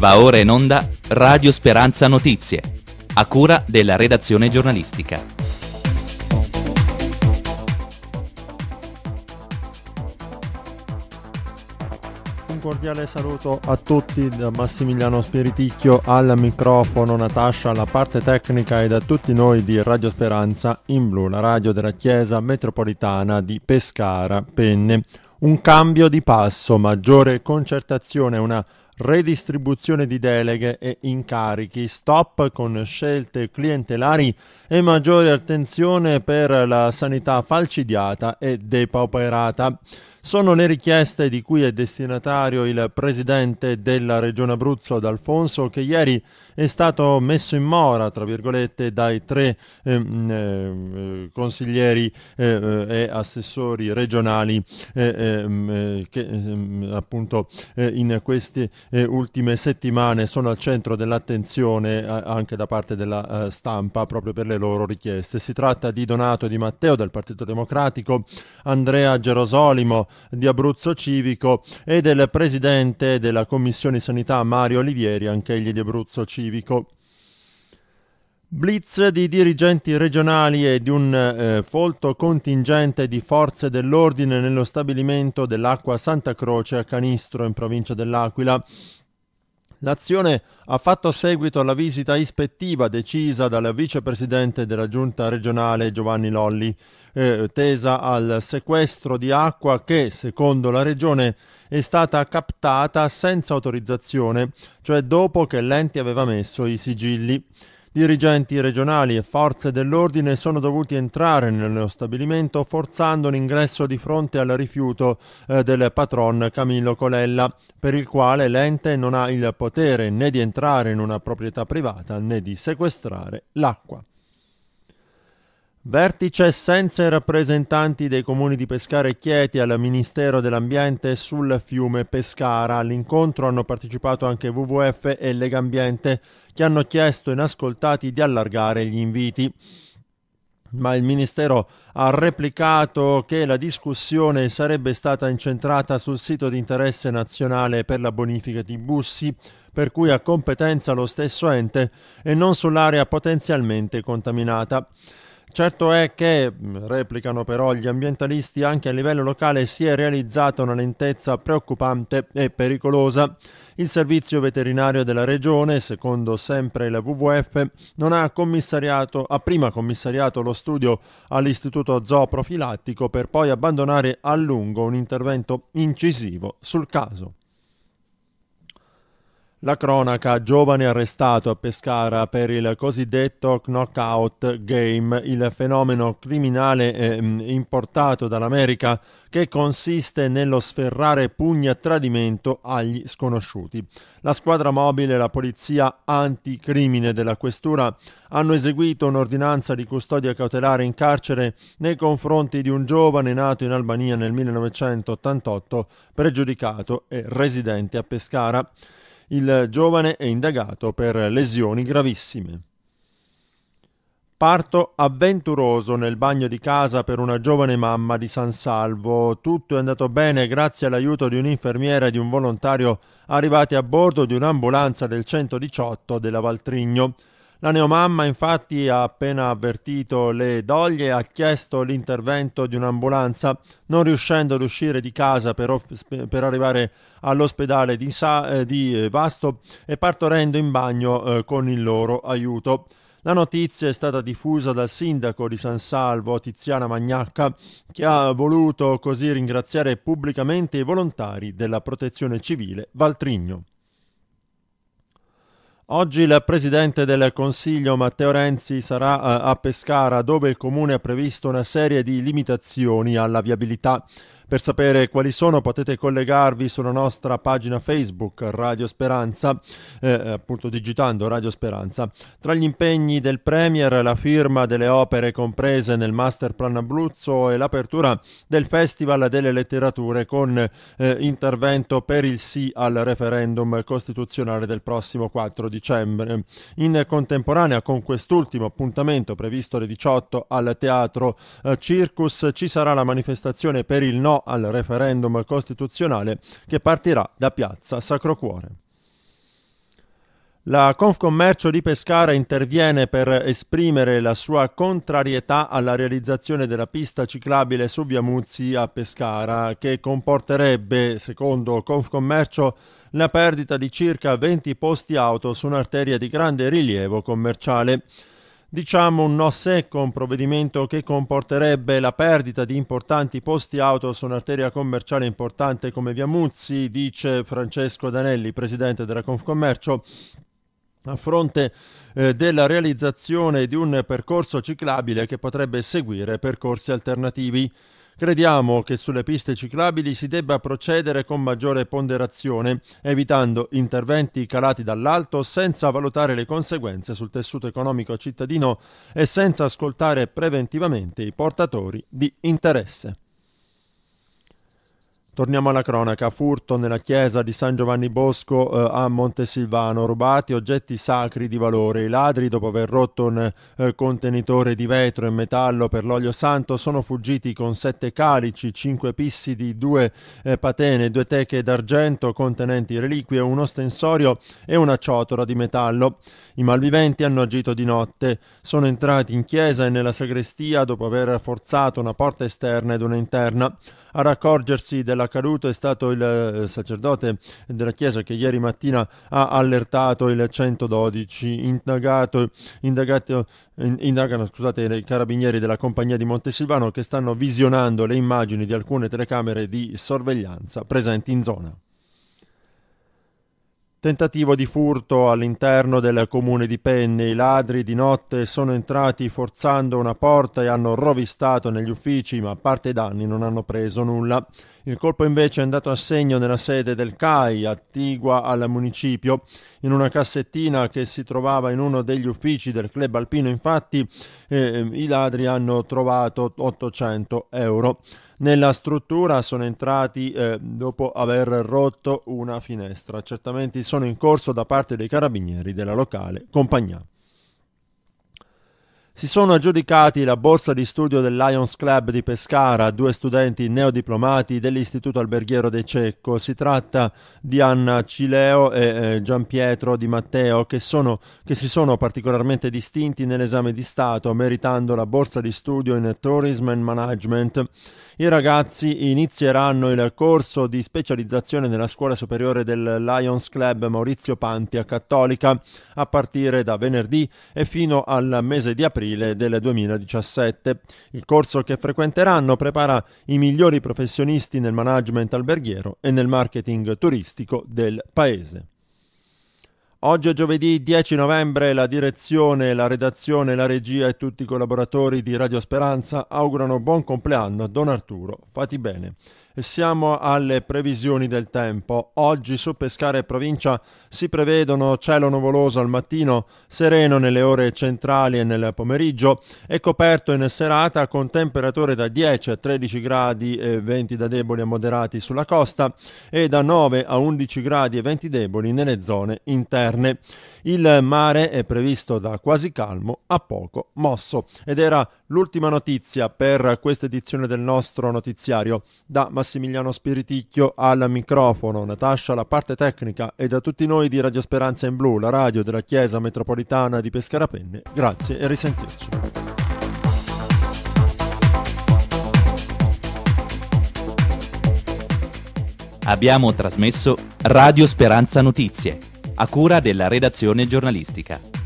Va ora in onda Radio Speranza Notizie, a cura della redazione giornalistica. Un cordiale saluto a tutti da Massimiliano Spiriticchio al microfono, Natascia alla parte tecnica e da tutti noi di Radio Speranza in blu, la radio della Chiesa metropolitana di Pescara, Penne. Un cambio di passo, maggiore concertazione, una redistribuzione di deleghe e incarichi, stop con scelte clientelari e maggiore attenzione per la sanità falcidiata e depauperata sono le richieste di cui è destinatario il presidente della Regione Abruzzo D'Alfonso che ieri è stato messo in mora, tra virgolette, dai tre eh, eh, consiglieri eh, eh, e assessori regionali eh, ehm, eh, che ehm, appunto in queste ultime settimane sono al centro dell'attenzione anche da parte della stampa proprio per le loro richieste. Si tratta di Donato Di Matteo del Partito Democratico, Andrea Gerosolimo di Abruzzo Civico e del presidente della Commissione Sanità Mario Olivieri, anch'egli di Abruzzo Civico. Blitz di dirigenti regionali e di un eh, folto contingente di forze dell'ordine nello stabilimento dell'Acqua Santa Croce a Canistro in provincia dell'Aquila. L'azione ha fatto seguito alla visita ispettiva decisa dal vicepresidente della giunta regionale Giovanni Lolli, eh, tesa al sequestro di acqua che, secondo la regione, è stata captata senza autorizzazione, cioè dopo che l'ente aveva messo i sigilli. Dirigenti regionali e forze dell'ordine sono dovuti entrare nello stabilimento forzando l'ingresso di fronte al rifiuto eh, del patron Camillo Colella, per il quale l'ente non ha il potere né di entrare in una proprietà privata né di sequestrare l'acqua. Vertice senza i rappresentanti dei comuni di Pescara e Chieti al Ministero dell'Ambiente sul fiume Pescara. All'incontro hanno partecipato anche WWF e Legambiente che hanno chiesto inascoltati di allargare gli inviti. Ma il Ministero ha replicato che la discussione sarebbe stata incentrata sul sito di interesse nazionale per la bonifica di Bussi, per cui ha competenza lo stesso ente, e non sull'area potenzialmente contaminata. Certo è che, mm, replicano però gli ambientalisti, anche a livello locale si è realizzata una lentezza preoccupante e pericolosa. Il servizio veterinario della regione, secondo sempre la WWF, non ha, commissariato, ha prima commissariato lo studio all'istituto zooprofilattico per poi abbandonare a lungo un intervento incisivo sul caso. La cronaca, giovane arrestato a Pescara per il cosiddetto knockout game, il fenomeno criminale eh, importato dall'America che consiste nello sferrare pugni a tradimento agli sconosciuti. La squadra mobile e la polizia anticrimine della questura hanno eseguito un'ordinanza di custodia cautelare in carcere nei confronti di un giovane nato in Albania nel 1988, pregiudicato e residente a Pescara. Il giovane è indagato per lesioni gravissime. Parto avventuroso nel bagno di casa per una giovane mamma di San Salvo. Tutto è andato bene grazie all'aiuto di un'infermiera e di un volontario arrivati a bordo di un'ambulanza del 118 della Valtrigno. La neomamma infatti ha appena avvertito le doglie e ha chiesto l'intervento di un'ambulanza, non riuscendo ad uscire di casa per, off- per arrivare all'ospedale di, Sa- eh, di, eh, Vasto e partorendo in bagno eh, con il loro aiuto. La notizia è stata diffusa dal sindaco di San Salvo, Tiziana Magnacca, che ha voluto così ringraziare pubblicamente i volontari della protezione civile Valtrigno. Oggi il Presidente del Consiglio Matteo Renzi sarà eh, a Pescara dove il Comune ha previsto una serie di limitazioni alla viabilità. Per sapere quali sono potete collegarvi sulla nostra pagina Facebook Radio Speranza, eh, appunto digitando Radio Speranza. Tra gli impegni del Premier la firma delle opere comprese nel Master Plan Abruzzo e l'apertura del Festival delle Letterature con eh, intervento per il sì al referendum costituzionale del prossimo 4 dicembre. In contemporanea con quest'ultimo appuntamento previsto alle 18 al Teatro eh, Circus ci sarà la manifestazione per il no al referendum costituzionale che partirà da Piazza Sacro Cuore. La Confcommercio di Pescara interviene per esprimere la sua contrarietà alla realizzazione della pista ciclabile su Via Muzzi a Pescara, che comporterebbe, secondo Confcommercio, la perdita di circa 20 posti auto su un'arteria di grande rilievo commerciale. Diciamo un no secco, un provvedimento che comporterebbe la perdita di importanti posti auto su un'arteria commerciale importante come Via Muzzi, dice Francesco Danelli, presidente della Confcommercio. A fronte eh, della realizzazione di un percorso ciclabile che potrebbe seguire percorsi alternativi. Crediamo che sulle piste ciclabili si debba procedere con maggiore ponderazione, evitando interventi calati dall'alto senza valutare le conseguenze sul tessuto economico cittadino e senza ascoltare preventivamente i portatori di interesse. Torniamo alla cronaca, furto nella chiesa di San Giovanni Bosco eh, a Montesilvano, rubati oggetti sacri di valore. I ladri, dopo aver rotto un eh, contenitore di vetro e metallo per l'olio santo, sono fuggiti con sette calici, cinque pissi di due eh, patene, due teche d'argento contenenti reliquie, un ostensorio e una ciotola di metallo. I malviventi hanno agito di notte, sono entrati in chiesa e nella sagrestia dopo aver forzato una porta esterna ed una interna. Ad accorgersi della caduta è stato il eh, sacerdote della chiesa che ieri mattina ha allertato il 112, indagato, indagato, indagano scusate, i carabinieri della compagnia di Montesilvano che stanno visionando le immagini di alcune telecamere di sorveglianza presenti in zona. Tentativo di furto all'interno del comune di Penne. I ladri di notte sono entrati forzando una porta e hanno rovistato negli uffici, ma a parte danni non hanno preso nulla. Il colpo invece è andato a segno nella sede del CAI, attigua al municipio. In una cassettina che si trovava in uno degli uffici del club alpino, infatti, eh, i ladri hanno trovato 800 euro nella struttura sono entrati eh, dopo aver rotto una finestra. Certamente sono in corso da parte dei carabinieri della locale compagnia si sono aggiudicati la borsa di studio del Lions Club di Pescara a due studenti neodiplomati dell'Istituto Alberghiero De Cecco. Si tratta di Anna Cileo e eh, Giampietro Di Matteo che, sono, che si sono particolarmente distinti nell'esame di Stato meritando la borsa di studio in Tourism and Management. I ragazzi inizieranno il corso di specializzazione nella scuola superiore del Lions Club Maurizio Panti a Cattolica a partire da venerdì e fino al mese di aprile aprile del 2017. Il corso che frequenteranno prepara i migliori professionisti nel management alberghiero e nel marketing turistico del Paese. Oggi è giovedì 10 novembre, la direzione, la redazione, la regia e tutti i collaboratori di Radio Speranza augurano buon compleanno a Don Arturo. Fati bene siamo alle previsioni del tempo. Oggi su Pescara e provincia si prevedono cielo nuvoloso al mattino, sereno nelle ore centrali e nel pomeriggio e coperto in serata con temperature da 10 a 13 gradi e venti da deboli a moderati sulla costa e da 9 a 11 gradi e venti deboli nelle zone interne. Il mare è previsto da quasi calmo a poco mosso ed era L'ultima notizia per questa edizione del nostro notiziario da Massimiliano Spiriticchio al microfono, Natascia alla parte tecnica e da tutti noi di Radio Speranza in Blu, la radio della Chiesa Metropolitana di Pescarapenne. Grazie e risentirci. abbiamo trasmesso Radio Speranza Notizie, a cura della redazione giornalistica.